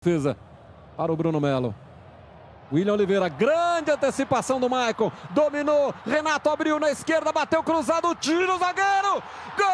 Defesa para o Bruno Melo. William Oliveira, grande antecipação do Maicon. Dominou, Renato abriu na esquerda, bateu cruzado, tiro zagueiro. Gol!